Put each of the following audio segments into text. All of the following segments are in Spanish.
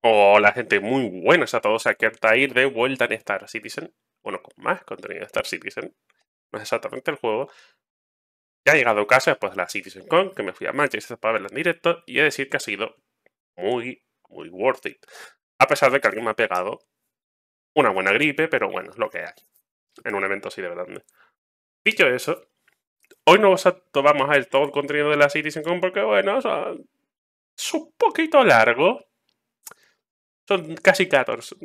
Hola gente, muy buenas a todos. Aquí Altair de vuelta en Star Citizen. Bueno, con más contenido de Star Citizen. No es exactamente el juego. Ya ha llegado a casa después pues, de la con que me fui a Manchester para verla en directo. Y he de decir que ha sido muy, muy worth it. A pesar de que alguien me ha pegado una buena gripe, pero bueno, es lo que hay. En un evento así de grande. Dicho eso, hoy no vamos a ver todo el contenido de la con porque, bueno, es un poquito largo, son casi 14.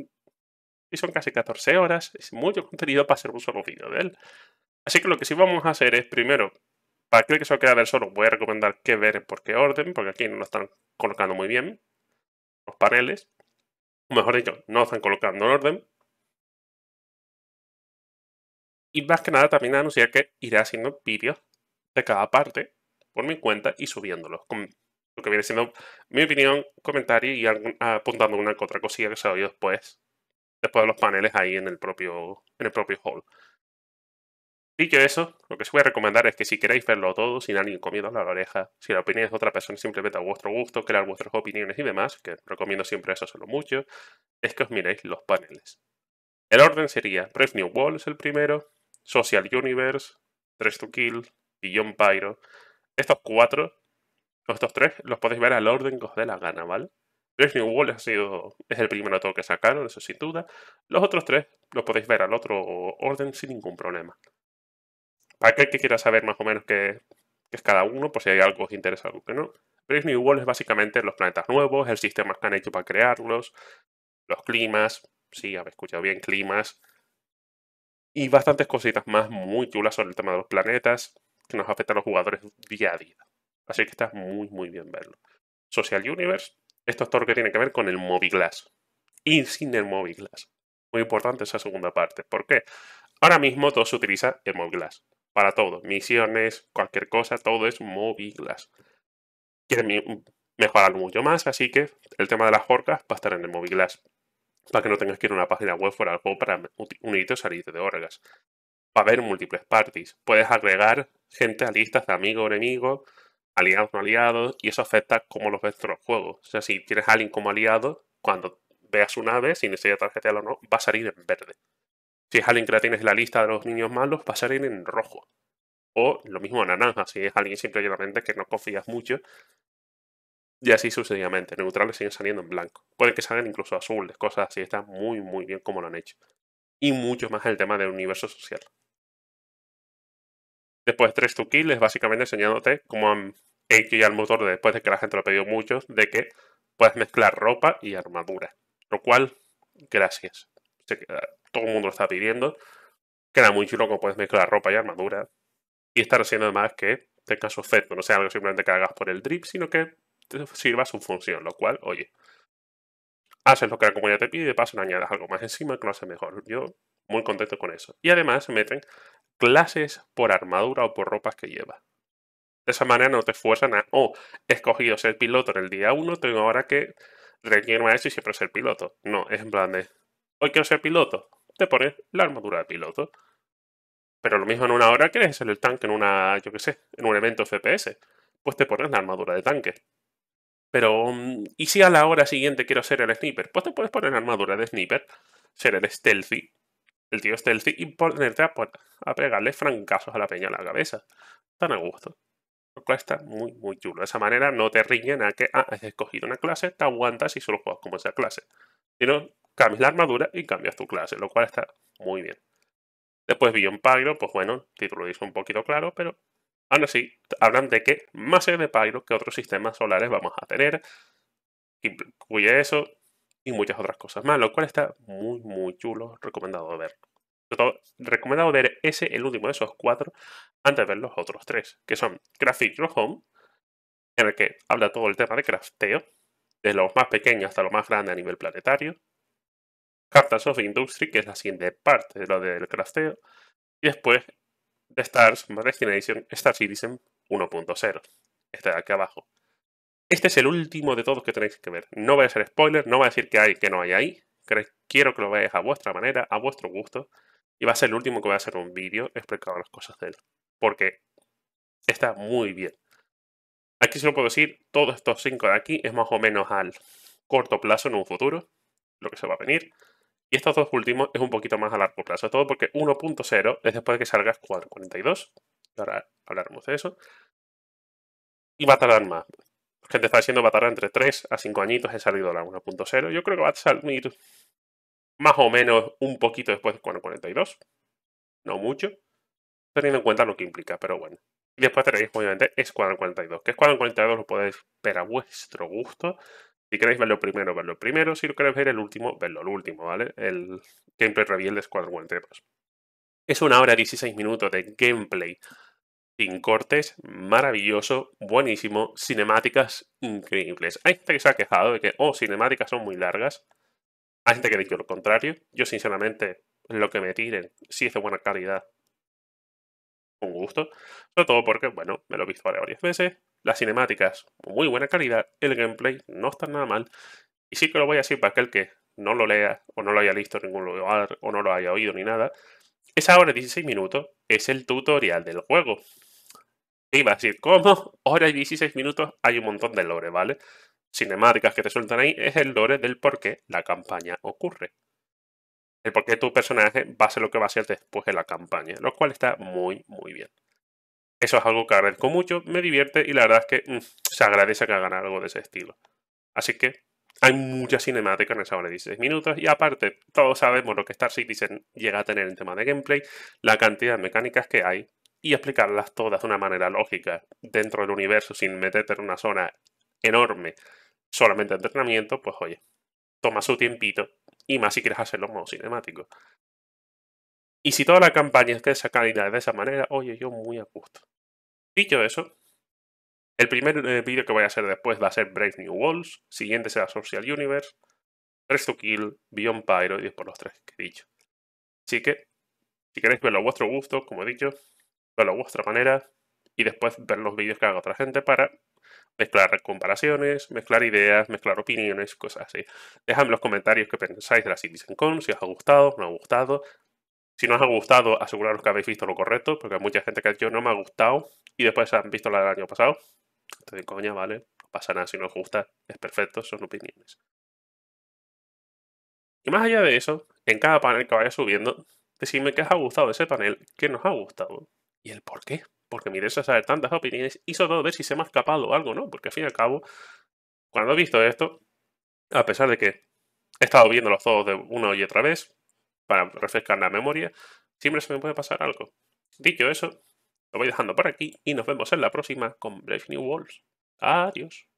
Y son casi 14 horas. Es mucho contenido para hacer un solo vídeo de él. Así que lo que sí vamos a hacer es, primero, para aquel que solo quiera ver solo, voy a recomendar que ver por qué orden, porque aquí no lo están colocando muy bien los paneles. mejor dicho, no están colocando el orden. Y más que nada también anunciar que iré haciendo vídeos de cada parte por mi cuenta y subiéndolos lo que viene siendo mi opinión, comentario y apuntando una otra cosilla que se ha oído después, después de los paneles ahí en el propio, en el propio hall. Dicho eso, lo que os voy a recomendar es que si queréis verlo todo, sin alguien comido a la oreja, si la opinión es de otra persona simplemente a vuestro gusto, crear vuestras opiniones y demás, que recomiendo siempre eso solo mucho, es que os miréis los paneles. El orden sería Brave New Wall es el primero, Social Universe, 3 to Kill, Beyond Pyro. Estos cuatro los tres los podéis ver al orden que os dé la gana, ¿vale? Brave New World ha sido, es el primero todo que sacaron, eso sin duda. Los otros tres los podéis ver al otro orden sin ningún problema. Para aquel que quiera saber más o menos qué, es cada uno, por pues si hay algo que os interesa, algo que no. Brave New World es básicamente los planetas nuevos, el sistema que han hecho para crearlos, los climas, sí, habéis escuchado bien, climas, y bastantes cositas más muy chulas sobre el tema de los planetas que nos afectan a los jugadores día a día. Así que está muy, muy bien verlo. Social Universe, esto es todo lo que tiene que ver con el MobiGlass. Y sin el MobiGlass. Muy importante esa segunda parte. ¿Por qué? Ahora mismo todo se utiliza el MobiGlass. Para todo. Misiones, cualquier cosa, todo es MobiGlass. Quieren mejorar mucho más, así que el tema de las orcas va a estar en el MobiGlass. Para que no tengas que ir a una página web fuera juego para unirte o salirte de orgas. Va a haber múltiples parties. Puedes agregar gente a listas de amigo, o enemigos aliados no aliados, y eso afecta cómo los ves los juegos. O sea, si tienes a alguien como aliado, cuando veas una nave, si necesita tarjeta o no, va a salir en verde. Si es alguien que la tienes en la lista de los niños malos, va a salir en rojo. O lo mismo naranja, si es alguien simplemente que no confías mucho. Y así sucesivamente. Neutrales siguen saliendo en blanco. Pueden que salgan incluso azules, cosas así. Está muy, muy bien como lo han hecho. Y mucho más el tema del universo social. Después, tres to kills básicamente enseñándote cómo han hecho ya el motor después de que la gente lo ha pedido mucho, de que puedes mezclar ropa y armadura. Lo cual, gracias. Ah, todo el mundo lo está pidiendo. Queda muy chulo como puedes mezclar ropa y armadura. Y estar haciendo además que tengas este efecto, no sea algo simplemente que hagas por el drip, sino que sirva su función, lo cual, oye, haces lo que la comunidad te pide y paso añadas algo más encima que lo hace mejor. Yo muy contento con eso. Y además meten clases por armadura o por ropas que lleva. De esa manera no te esfuerzan a, oh, he escogido ser piloto en el día 1, tengo ahora que relleno a eso y siempre ser piloto. No, es en plan de, hoy quiero ser piloto, te pones la armadura de piloto. Pero lo mismo en una hora quieres ser el tanque en una, yo qué sé, en un evento FPS, pues te pones la armadura de tanque. Pero, mm, ¿y si a la hora siguiente quiero ser el sniper? Pues te puedes poner la armadura de sniper, ser el stealthy el tío es este el y ponerte pues, a, pegarle francazos a la peña a la cabeza. Tan a gusto. Lo cual está muy, muy chulo. De esa manera no te riñen a que ah, has escogido una clase, te aguantas y solo juegas como esa clase. Sino cambias la armadura y cambias tu clase, lo cual está muy bien. Después un Pyro, pues bueno, el título hizo un poquito claro, pero aún así hablan de que más es de Pyro que otros sistemas solares vamos a tener. Incluye eso, y muchas otras cosas más, lo cual está muy, muy chulo, recomendado ver. Todo, recomendado ver ese, el último de esos cuatro, antes de ver los otros tres, que son Graphic Your Home, en el que habla todo el tema de crafteo, desde lo más pequeño hasta lo más grande a nivel planetario. Captains of Industry, que es la siguiente parte de lo del crafteo. Y después, The Stars Next edition Star Citizen 1.0. Está aquí abajo. Este es el último de todos que tenéis que ver. No voy a ser spoiler, no voy a decir que hay, que no hay ahí. Quiero que lo veáis a vuestra manera, a vuestro gusto. Y va a ser el último que voy a hacer un vídeo explicando las cosas de él. Porque está muy bien. Aquí se lo puedo decir, todos estos cinco de aquí es más o menos al corto plazo en un futuro, lo que se va a venir. Y estos dos últimos es un poquito más a largo plazo. Todo porque 1.0 es después de que salga 4.42, Ahora hablaremos de eso. Y va a tardar más que te está diciendo va entre 3 a 5 añitos he salido salir la 1.0. Yo creo que va a salir más o menos un poquito después de 42. No mucho. Teniendo en cuenta lo que implica, pero bueno. Y después tenéis, obviamente, Squadron 42. Que Squadron 42 lo podéis ver a vuestro gusto. Si queréis verlo primero, verlo primero. Si lo queréis ver el último, verlo el último, ¿vale? El gameplay reveal de Squadron 42. Es una hora y 16 minutos de gameplay sin cortes, maravilloso, buenísimo, cinemáticas increíbles. Hay gente que se ha quejado de que, oh, cinemáticas son muy largas. Hay gente que ha dicho lo contrario. Yo, sinceramente, lo que me tiren, si es de buena calidad, un gusto. Sobre todo porque, bueno, me lo he visto varias veces. Las cinemáticas, muy buena calidad. El gameplay no está nada mal. Y sí que lo voy a decir para aquel que no lo lea o no lo haya visto en ningún lugar o no lo haya oído ni nada. Esa hora y 16 minutos es el tutorial del juego. Iba a decir, como hora y 16 minutos hay un montón de lore, ¿vale? Cinemáticas que te sueltan ahí es el lore del por qué la campaña ocurre. El por qué tu personaje va a ser lo que va a ser después de la campaña, lo cual está muy, muy bien. Eso es algo que agradezco mucho, me divierte y la verdad es que mm, se agradece que hagan algo de ese estilo. Así que hay mucha cinemática en esa hora y 16 minutos y aparte todos sabemos lo que Star Citizen llega a tener en tema de gameplay, la cantidad de mecánicas que hay y explicarlas todas de una manera lógica dentro del universo sin meterte en una zona enorme solamente de entrenamiento, pues oye, toma su tiempito y más si quieres hacerlo en modo cinemático. Y si toda la campaña es de esa calidad, de esa manera, oye, yo muy a gusto. Dicho eso, el primer eh, vídeo que voy a hacer después va a ser Brave New Walls. siguiente será Social Universe, Rest to Kill, Beyond Pyro y después los tres que he dicho. Así que, si queréis verlo a vuestro gusto, como he dicho, verlo a vuestra manera y después ver los vídeos que haga otra gente para mezclar comparaciones, mezclar ideas, mezclar opiniones, cosas así. Dejadme los comentarios qué pensáis de la Citizen Con, si os ha gustado, no ha gustado. Si no os ha gustado, aseguraros que habéis visto lo correcto, porque hay mucha gente que yo no me ha gustado y después han visto la del año pasado. Entonces, coña, vale, no pasa nada si no os gusta, es perfecto, son opiniones. Y más allá de eso, en cada panel que vaya subiendo, decidme qué os ha gustado ese panel, qué nos ha gustado. ¿Y el por qué? Porque me interesa saber tantas opiniones y sobre todo ver si se me ha escapado algo, ¿no? Porque al fin y al cabo, cuando he visto esto, a pesar de que he estado viendo los dos de una y otra vez, para refrescar la memoria, siempre se me puede pasar algo. Dicho eso, lo voy dejando por aquí y nos vemos en la próxima con Brave New Worlds. Adiós.